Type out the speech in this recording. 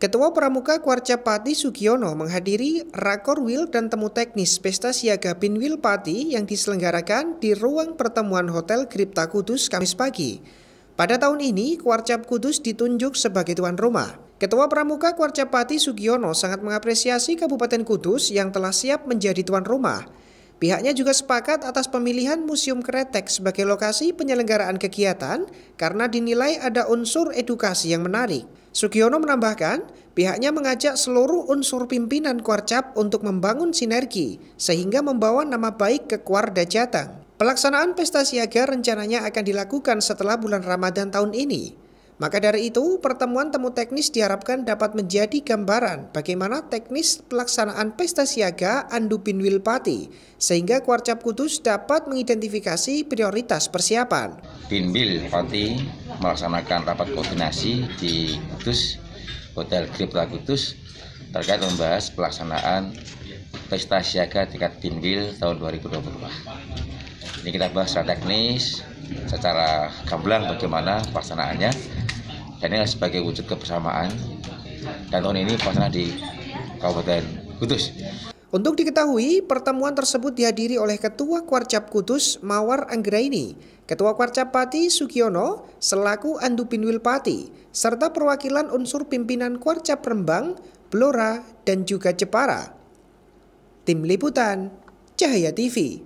Ketua Pramuka Pati Sugiono menghadiri rakor wil dan temu teknis Pesta Siaga Binwil Pati yang diselenggarakan di ruang pertemuan Hotel Kripta Kudus Kamis pagi. Pada tahun ini, Kuarcap Kudus ditunjuk sebagai tuan rumah. Ketua Pramuka Pati Sugiono sangat mengapresiasi Kabupaten Kudus yang telah siap menjadi tuan rumah. Pihaknya juga sepakat atas pemilihan Museum Kretek sebagai lokasi penyelenggaraan kegiatan karena dinilai ada unsur edukasi yang menarik. Sugiono menambahkan, pihaknya mengajak seluruh unsur pimpinan Kuarcap untuk membangun sinergi sehingga membawa nama baik ke Kuarda Jateng. Pelaksanaan pesta siaga rencananya akan dilakukan setelah bulan Ramadan tahun ini. Maka dari itu, pertemuan temu teknis diharapkan dapat menjadi gambaran bagaimana teknis pelaksanaan pesta siaga Andupin Wilpati, sehingga Kuarcap Kudus dapat mengidentifikasi prioritas persiapan. Binbil Pati melaksanakan rapat koordinasi di Kudus, Hotel Kripta Kudus terkait membahas pelaksanaan pesta siaga tingkat Binbil tahun 2020. Ini kita bahas secara teknis, secara gamblang bagaimana pelaksanaannya. Dan ini sebagai wujud kebersamaan. Dan tahun ini pelaksanaan di Kabupaten Kudus. Untuk diketahui, pertemuan tersebut dihadiri oleh Ketua Kwarcap Kudus Mawar Anggraini, Ketua Kwarcap Pati Sugiono, selaku Andupinwil Pati, serta perwakilan unsur pimpinan Kwarcap Rembang, Blora, dan juga Jepara. Tim Liputan, Cahaya TV.